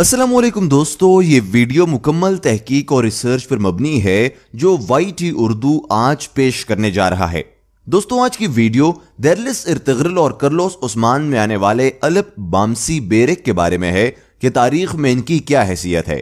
असलम दोस्तों ये वीडियो मुकम्मल तहकीक और रिसर्च पर मबनी है जो वाई टी उर्दू आज पेश करने जा रहा है दोस्तों आज की वीडियो दरलिस इरतगरल और करलोस उस्मान में आने वाले अलप बामसी बेरक के बारे में है कि तारीख में इनकी क्या हैसियत है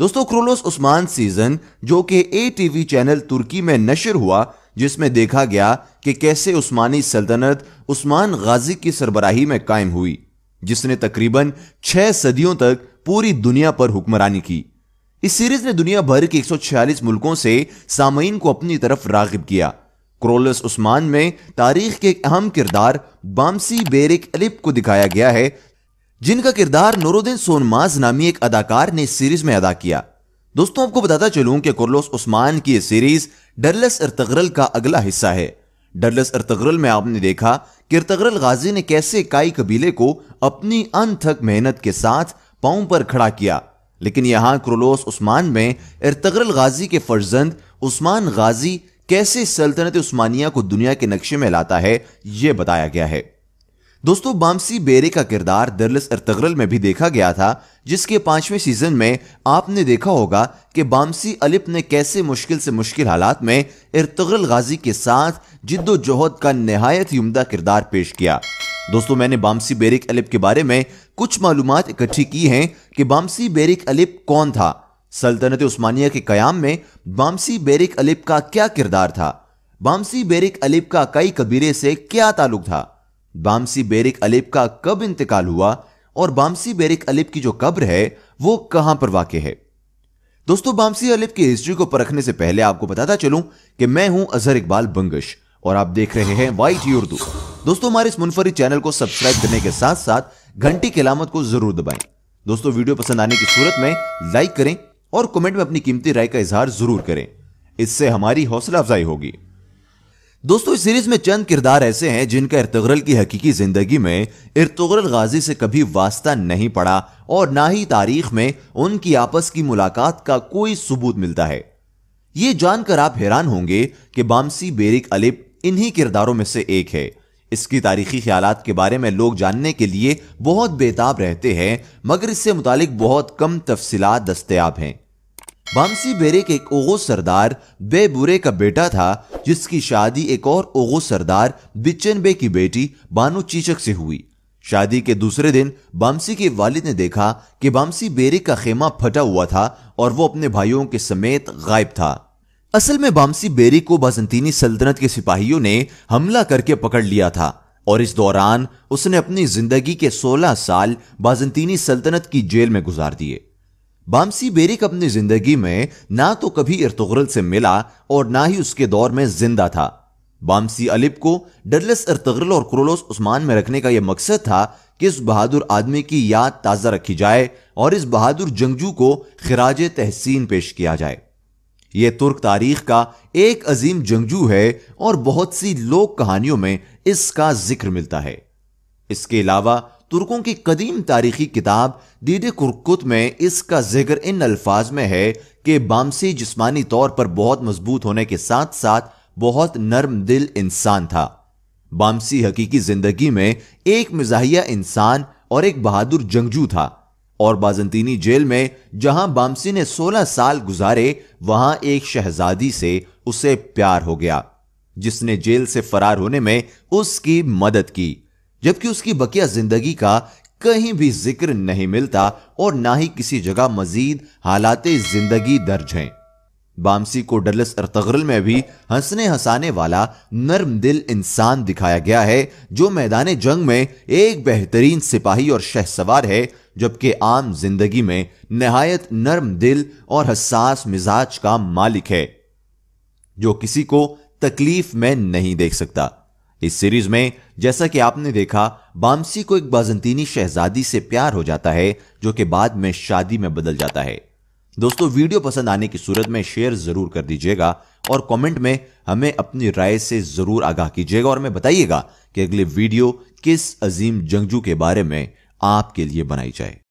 दोस्तों क्रोलोस उस्मान सीजन जो कि ए टी वी चैनल तुर्की में नशर हुआ जिसमें देखा गया कि कैसे उस्मानी सल्तनत उस्मान गाजी की सरबराही में कायम हुई जिसने तकरीबन छह सदियों तक पूरी दुनिया पर हुक्मरानी की इस सीरीज ने दुनिया भर के 146 मुल्कों से सामयीन को अपनी तरफ रागिब किया क्रोलस उस्मान में तारीख के एक अहम किरदार बामसी बेरिक अलिप को दिखाया गया है जिनका किरदार नूरुद्दीन सोनमाज नामी एक अदाकार ने इस सीरीज में अदा किया दोस्तों आपको बताता चलूं कि कोरलोस उस्मान की यह सीरीज डरलस इरतगरल का अगला हिस्सा है डरलस अर्तगरल में आपने देखा कि अर्तगरल गाजी ने कैसे काई कबीले को अपनी अनथक मेहनत के साथ पाँव पर खड़ा किया लेकिन यहाँ क्रोलोस उस्मान में इर्तगरल गाजी के फर्जंद उस्मान गाजी कैसे सल्तनत उस्मानिया को दुनिया के नक्शे में लाता है ये बताया गया है दोस्तों बामसी बेरे का किरदार दरलस अरतगरल में भी देखा गया था जिसके पांचवें सीजन में आपने देखा होगा कि बामसी अलिप ने कैसे मुश्किल से मुश्किल हालात में इर्तगरल गाजी के साथ जिद्दोजहद का नहायत ही उमदा किरदार पेश किया दोस्तों मैंने बामसी बेरिक अलिप के बारे में कुछ मालूम इकट्ठी की हैं कि बामसी बेरिक अलिप कौन था सल्तनत उस्मानिया के कयाम में बामसी बेरिक अलिप का क्या किरदार था बामसी बेरिक अलिप का कई कबीरे से क्या ताल्लुक था बामसी बेरिक अलीब का कब इंतकाल हुआ और बामसी बेरिक अलीब की जो कब्र है वो कहां पर वाक़ है दोस्तों बामसी अलीब की हिस्ट्री को परखने से पहले आपको बताता चलूं कि मैं हूं अजहर इकबाल बंगश और आप देख रहे हैं वाइट उर्दू दोस्तों हमारे इस मुनफरी चैनल को सब्सक्राइब करने के साथ साथ घंटी की अलामत को जरूर दबाएं दोस्तों वीडियो पसंद आने की सूरत में लाइक करें और कमेंट में अपनी कीमती राय का इजहार जरूर करें इससे हमारी हौसला अफजाई होगी दोस्तों इस सीरीज में चंद किरदार ऐसे हैं जिनका इर्तगरल की हकीकी जिंदगी में इर्तगरल गाजी से कभी वास्ता नहीं पड़ा और ना ही तारीख में उनकी आपस की मुलाकात का कोई सबूत मिलता है ये जानकर आप हैरान होंगे कि बामसी बेरिक अलिप इन्हीं किरदारों में से एक है इसकी तारीखी ख्याल के बारे में लोग जानने के लिए बहुत बेताब रहते हैं मगर इससे मुतालिक बहुत कम तफसीत दस्तियाब हैं बामसी बेरे के एक ओगो सरदार बे बुरे का बेटा था जिसकी शादी एक और ओगो सरदार बिचन बे की बेटी बानू चीचक से हुई शादी के दूसरे दिन बामसी के वालिद ने देखा कि बामसी बेरे का खेमा फटा हुआ था और वो अपने भाइयों के समेत गायब था असल में बामसी बेरी को बाजंतीनी सल्तनत के सिपाहियों ने हमला करके पकड़ लिया था और इस दौरान उसने अपनी जिंदगी के 16 साल बाजंतीनी सल्तनत की जेल में गुजार दिए बामसी बेरिक अपनी जिंदगी में ना तो कभी इर्तुगरल से मिला और ना ही उसके दौर में जिंदा था बामसी अलिप को डरलेस इर्तगरल और क्रोलोस उस्मान में रखने का यह मकसद था कि इस बहादुर आदमी की याद ताज़ा रखी जाए और इस बहादुर जंगजू को खराज तहसीन पेश किया जाए यह तुर्क तारीख का एक अजीम जंगजू है और बहुत सी लोक कहानियों में इसका जिक्र मिलता है इसके अलावा तुर्कों की कदीम तारीखी किताब दीदे कुरकुत में इसका जिक्र इन अल्फाज में है कि बामसी जिस्मानी तौर पर बहुत मजबूत होने के साथ साथ बहुत नर्म दिल इंसान था बामसी हकीकी जिंदगी में एक मिजाहिया इंसान और एक बहादुर जंगजू था और बाजंतीनी जेल में जहां बामसी ने 16 साल गुजारे वहां एक शहजादी से उसे प्यार हो गया जिसने जेल से फरार होने में उसकी मदद की जबकि उसकी बकिया जिंदगी का कहीं भी जिक्र नहीं मिलता और ना ही किसी जगह मजीद हालात जिंदगी दर्ज हैं बामसी को डलस अरतगरल में भी हंसने हंसाने वाला नर्म दिल इंसान दिखाया गया है जो मैदान जंग में एक बेहतरीन सिपाही और शह सवार है जबकि आम जिंदगी में नहायत नर्म दिल और हसास मिजाज का मालिक है जो किसी को तकलीफ में नहीं देख सकता इस सीरीज में जैसा कि आपने देखा बामसी को एक बाजंतीनी शहजादी से प्यार हो जाता है जो कि बाद में शादी में बदल जाता है दोस्तों वीडियो पसंद आने की सूरत में शेयर जरूर कर दीजिएगा और कमेंट में हमें अपनी राय से जरूर आगाह कीजिएगा और हमें बताइएगा कि अगले वीडियो किस अजीम जंगजू के बारे में आपके लिए बनाई जाए